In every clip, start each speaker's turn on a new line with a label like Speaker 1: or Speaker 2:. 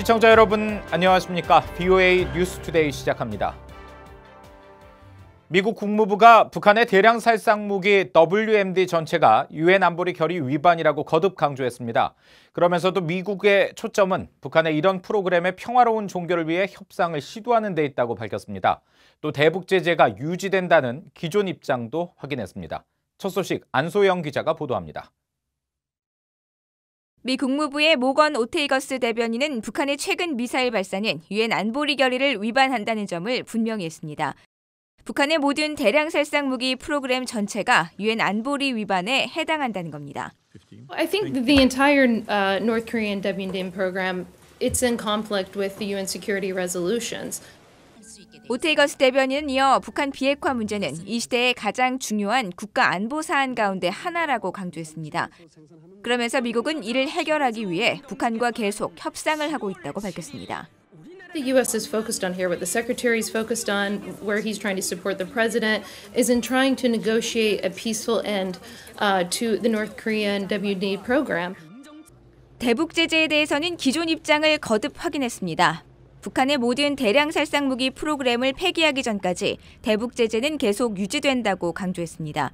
Speaker 1: 시청자 여러분 안녕하십니까? BOA 뉴스투데이 시작합니다. 미국 국무부가 북한의 대량 살상 무기 WMD 전체가 유엔 안보리 결의 위반이라고 거듭 강조했습니다. 그러면서도 미국의 초점은 북한의 이런 프로그램의 평화로운 종결을 위해 협상을 시도하는 데 있다고 밝혔습니다. 또 대북 제재가 유지된다는 기존 입장도 확인했습니다. 첫 소식 안소영 기자가 보도합니다.
Speaker 2: 미 국무부의 모건 오테이거스 대변인은 북한의 최근 미사일 발사는 유엔 안보리 결의를 위반한다는 점을 분명히 했습니다. 북한의 모든 대량 살상 무기 프로그램 전체가 유엔 안보리 위반에 해당한다는
Speaker 3: 겁니다. I think t h e entire uh, North Korean WDM program it's in conflict with the UN security resolutions. 오테이거스 대변인은 이어
Speaker 2: 북한 비핵화 문제는 이 시대의 가장 중요한 국가 안보 사안 가운데 하나라고 강조했습니다. 그러면서 미국은 이를 해결하기 위해 북한과 계속 협상을 하고 있다고 밝혔습니다.
Speaker 3: The U.S. is focused on here. What the Secretary is focused on, where he's trying to support the President, is in trying to negotiate a peaceful end uh, to the North Korean WD program. 대북 제재에 대해서는 기존 입장을
Speaker 2: 거듭 확인했습니다. 북한의 모든 대량 살상 무기 프로그램을 폐기하기 전까지 대북 제재는 계속 유지된다고 강조했습니다.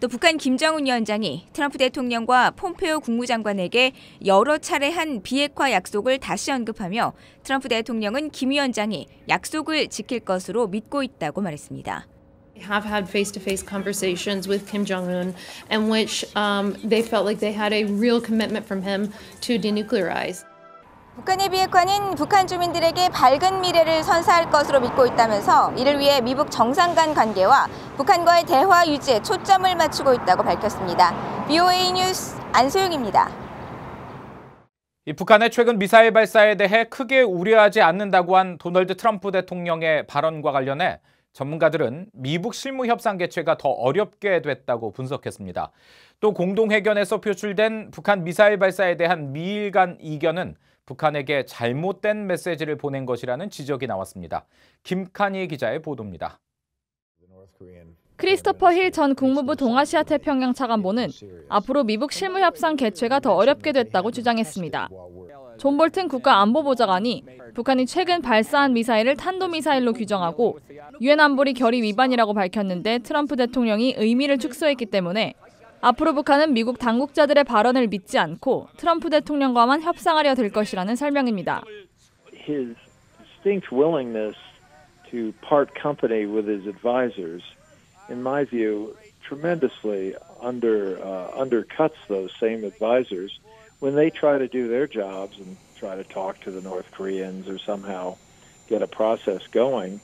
Speaker 2: 또 북한 김정은 위원장이 트럼프 대통령과 폼페오 국무장관에게 여러 차례 한 비핵화 약속을 다시 언급하며 트럼프 대통령은 김 위원장이 약속을 지킬 것으로 믿고 있다고
Speaker 3: 말했습니다. have had face-to-face conversations with Kim Jong Un, in which um, they felt like they had a real commitment from him to denuclearize.
Speaker 2: 북한의 비핵화는 북한 주민들에게 밝은 미래를 선사할 것으로 믿고 있다면서 이를 위해 미북 정상 간 관계와 북한과의 대화 유지에 초점을 맞추고 있다고 밝혔습니다. BOA 뉴스 안소영입니다.
Speaker 1: 북한의 최근 미사일 발사에 대해 크게 우려하지 않는다고 한 도널드 트럼프 대통령의 발언과 관련해 전문가들은 미북 실무 협상 개최가 더 어렵게 됐다고 분석했습니다. 또 공동회견에서 표출된 북한 미사일 발사에 대한 미일 간 이견은 북한에게 잘못된 메시지를 보낸 것이라는 지적이 나왔습니다. 김칸희 기자의 보도입니다.
Speaker 3: 크리스토퍼 힐 전 국무부 동아시아 태평양 차관보는 앞으로 미국 실무 협상 개최가 더 어렵게 됐다고 주장했습니다. 존 볼튼 국가안보보좌관이 북한이 최근 발사한 미사일을 탄도미사일로 규정하고 유엔 안보리 결의 위반이라고 밝혔는데 트럼프 대통령이 의미를 축소했기 때문에 앞으로 북한은 미국 당국자들의 발언을 믿지 않고 트럼프 대통령과만 협상하려 될 것이라는 설명입니다. His distinct willingness to part company with his advisors, in my view, tremendously under uh, undercuts those same advisors when they try to do their jobs and try to talk to the North Koreans or somehow get a process going.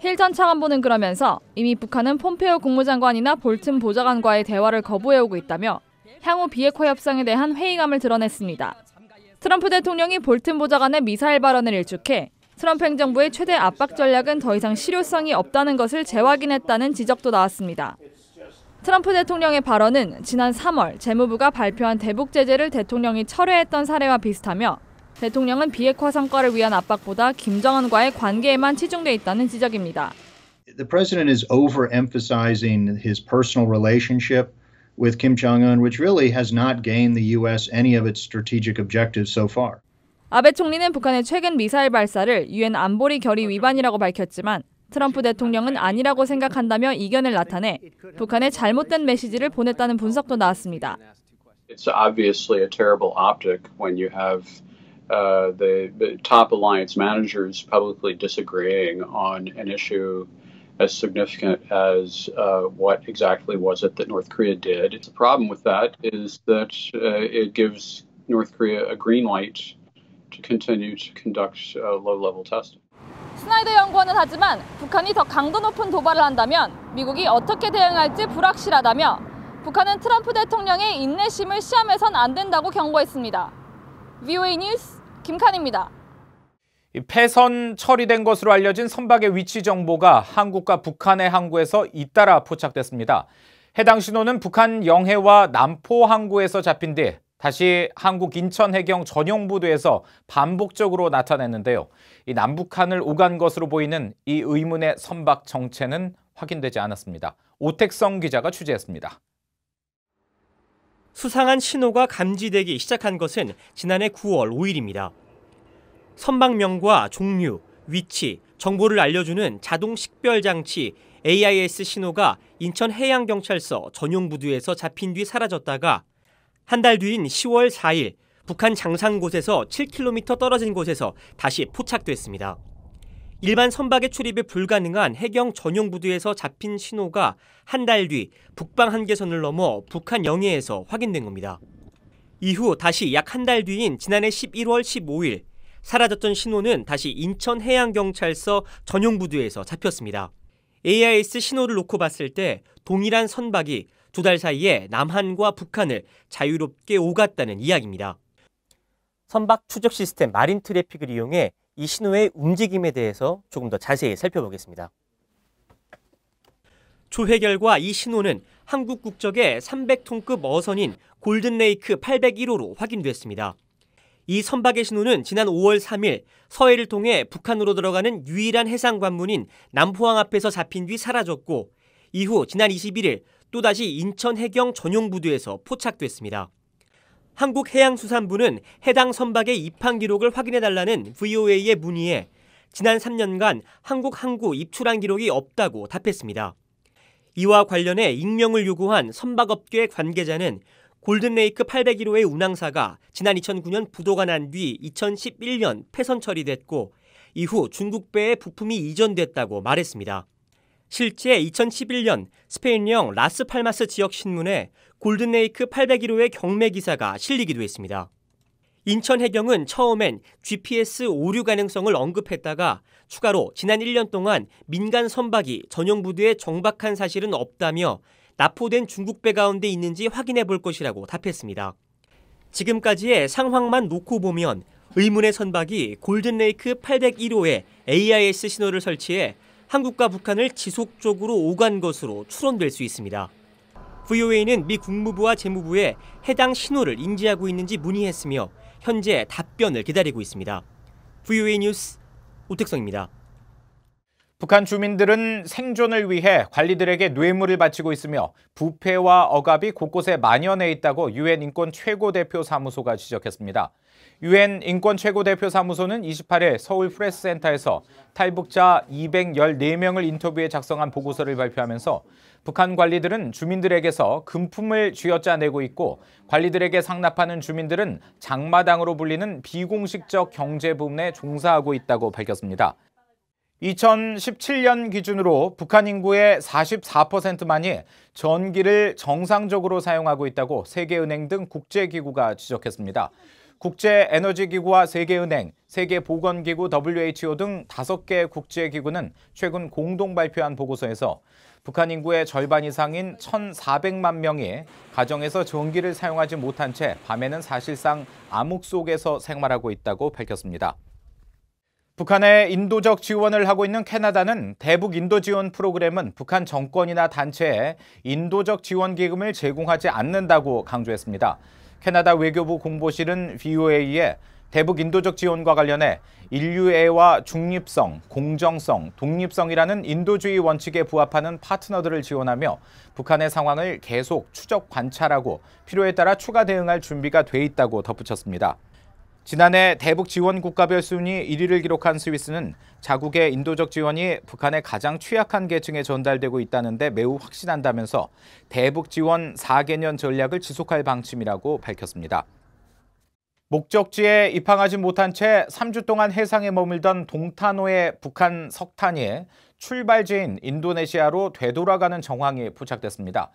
Speaker 3: 힐전 차관보는 그러면서 이미 북한은 폼페오 국무장관이나 볼튼 보좌관과의 대화를 거부해오고 있다며 향후 비핵화 협상에 대한 회의감을 드러냈습니다. 트럼프 대통령이 볼튼 보좌관의 미사일 발언을 일축해 트럼프 행정부의 최대 압박 전략은 더 이상 실효성이 없다는 것을 재확인했다는 지적도 나왔습니다. 트럼프 대통령의 발언은 지난 3월 재무부가 발표한 대북 제재를 대통령이 철회했던 사례와 비슷하며 대통령은 비핵화 성과를 위한 압박보다 김정은과의 관계에만 치중돼 있다는 지적입니다. The president is overemphasizing his personal relationship with Kim Jong Un, which really has not gained the U.S. any of its strategic objectives so far. 아베 총리는 북한의 최근 미사일 발사를 유엔 안보리 결의 위반이라고 밝혔지만 트럼프 대통령은 아니라고 생각한다며 이견을 나타내 북한에 잘못된 메시지를 보냈다는 분석도 나왔습니다.
Speaker 1: It's obviously a terrible optic when you have uh, the, the, top alliance managers publicly disagreeing on an issue as significant as uh, what exactly was it that North Korea did. The problem with that is that uh, it gives North Korea a green light to continue to conduct uh, low-level testing.
Speaker 3: 스나이더 연구원은 하지만 북한이 더 강도 높은 도발을 한다면 미국이 어떻게 대응할지 불확실하다며 북한은 트럼프 대통령의 인내심을 시험해선 안 된다고 경고했습니다. VOA 뉴스 김칸입니다.
Speaker 1: 폐선 처리된 것으로 알려진 선박의 위치 정보가 한국과 북한의 항구에서 잇따라 포착됐습니다. 해당 신호는 북한 영해와 남포 항구에서 잡힌 뒤 다시 한국 인천 해경 전용 부두에서 반복적으로 나타냈는데요. 이 남북한을 오간 것으로 보이는 이 의문의 선박 정체는 확인되지 않았습니다. 오택성 기자가 취재했습니다.
Speaker 4: 수상한 신호가 감지되기 시작한 것은 지난해 9월 5일입니다. 선박명과 종류, 위치, 정보를 알려주는 자동 식별 장치 AIS 신호가 인천 해양경찰서 전용 부두에서 잡힌 뒤 사라졌다가 한 달 뒤인 10월 4일 북한 장산 곳에서 7km 떨어진 곳에서 다시 포착됐습니다. 일반 선박의 출입이 불가능한 해경 전용 부두에서 잡힌 신호가 한 달 뒤 북방 한계선을 넘어 북한 영해에서 확인된 겁니다. 이후 다시 약 한 달 뒤인 지난해 11월 15일 사라졌던 신호는 다시 인천해양경찰서 전용 부두에서 잡혔습니다. AIS 신호를 놓고 봤을 때 동일한 선박이 두 달 사이에 남한과 북한을 자유롭게 오갔다는 이야기입니다. 선박 추적 시스템 마린 트래픽을 이용해 이 신호의 움직임에 대해서 조금 더 자세히 살펴보겠습니다. 조회 결과 이 신호는 한국 국적의 300톤급 어선인 골든레이크 801호로 확인됐습니다. 이 선박의 신호는 지난 5월 3일 서해를 통해 북한으로 들어가는 유일한 해상 관문인 남포항 앞에서 잡힌 뒤 사라졌고 이후 지난 21일 또다시 인천 해경 전용 부두에서 포착됐습니다. 한국해양수산부는 해당 선박의 입항 기록을 확인해달라는 VOA의 문의에 지난 3년간 한국 항구 입출한 기록이 없다고 답했습니다. 이와 관련해 익명을 요구한 선박업계 관계자는 골든레이크 801호의 운항사가 지난 2009년 부도가 난 뒤 2011년 폐선 처리됐고 이후 중국 배에 부품이 이전됐다고 말했습니다. 실제 2011년 스페인령 라스 팔마스 지역 신문에 골든레이크 801호의 경매 기사가 실리기도 했습니다. 인천 해경은 처음엔 GPS 오류 가능성을 언급했다가 추가로 지난 1년 동안 민간 선박이 전용 부두에 정박한 사실은 없다며 납포된 중국 배 가운데 있는지 확인해 볼 것이라고 답했습니다. 지금까지의 상황만 놓고 보면 의문의 선박이 골든레이크 801호에 AIS 신호를 설치해 한국과 북한을 지속적으로 오간 것으로 추론될 수 있습니다. VOA는 미 국무부와 재무부에 해당 신호를 인지하고 있는지 문의했으며 현재 답변을 기다리고 있습니다. VOA 뉴스 오택성입니다. 북한 주민들은
Speaker 1: 생존을 위해 관리들에게 뇌물을 바치고 있으며 부패와 억압이 곳곳에 만연해 있다고 유엔 인권 최고대표 사무소가 지적했습니다. 유엔 인권 최고 대표 사무소는 28일 서울 프레스 센터에서 탈북자 214명을 인터뷰해 작성한 보고서를 발표하면서 북한 관리들은 주민들에게서 금품을 쥐어짜내고 있고 관리들에게 상납하는 주민들은 장마당으로 불리는 비공식적 경제 부문에 종사하고 있다고 밝혔습니다. 2017년 기준으로 북한 인구의 44%만이 전기를 정상적으로 사용하고 있다고 세계은행 등 국제기구가 지적했습니다. 국제에너지기구와 세계은행, 세계보건기구 WHO 등 다섯 개 국제기구는 최근 공동 발표한 보고서에서 북한 인구의 절반 이상인 1,400만 명이 가정에서 전기를 사용하지 못한 채 밤에는 사실상 암흑 속에서 생활하고 있다고 밝혔습니다. 북한의 인도적 지원을 하고 있는 캐나다는 대북 인도 지원 프로그램은 북한 정권이나 단체에 인도적 지원 기금을 제공하지 않는다고 강조했습니다. 캐나다 외교부 공보실은 VOA에 대북 인도적 지원과 관련해 인류애와 중립성, 공정성, 독립성이라는 인도주의 원칙에 부합하는 파트너들을 지원하며 북한의 상황을 계속 추적 관찰하고 필요에 따라 추가 대응할 준비가 돼 있다고 덧붙였습니다. 지난해 대북 지원 국가별 순위 1위를 기록한 스위스는 자국의 인도적 지원이 북한의 가장 취약한 계층에 전달되고 있다는데 매우 확신한다면서 대북 지원 4개년 전략을 지속할 방침이라고 밝혔습니다. 목적지에 입항하지 못한 채 3주 동안 해상에 머물던 동탄호의 북한 석탄이 출발지인 인도네시아로 되돌아가는 정황이 포착됐습니다.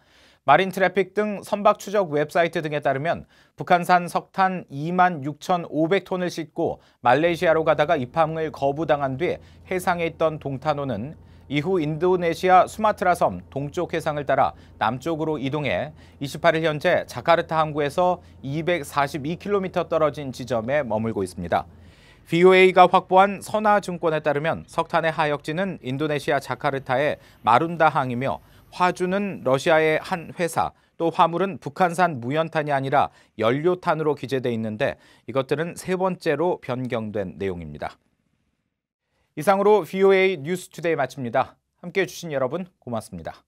Speaker 1: 마린 트래픽 등 선박 추적 웹사이트 등에 따르면 북한산 석탄 2만 6,500톤을 싣고 말레이시아로 가다가 입항을 거부당한 뒤 해상에 있던 동탄호는 이후 인도네시아 수마트라 섬 동쪽 해상을 따라 남쪽으로 이동해 28일 현재 자카르타 항구에서 242km 떨어진 지점에 머물고 있습니다. VOA가 확보한 선화증권에 따르면 석탄의 하역지는 인도네시아 자카르타의 마룬다항이며 화주는 러시아의 한 회사, 또 화물은 북한산 무연탄이 아니라 연료탄으로 기재돼 있는데 이것들은 세 번째로 변경된 내용입니다. 이상으로 VOA 뉴스 투데이 마칩니다. 함께해 주신 여러분 고맙습니다.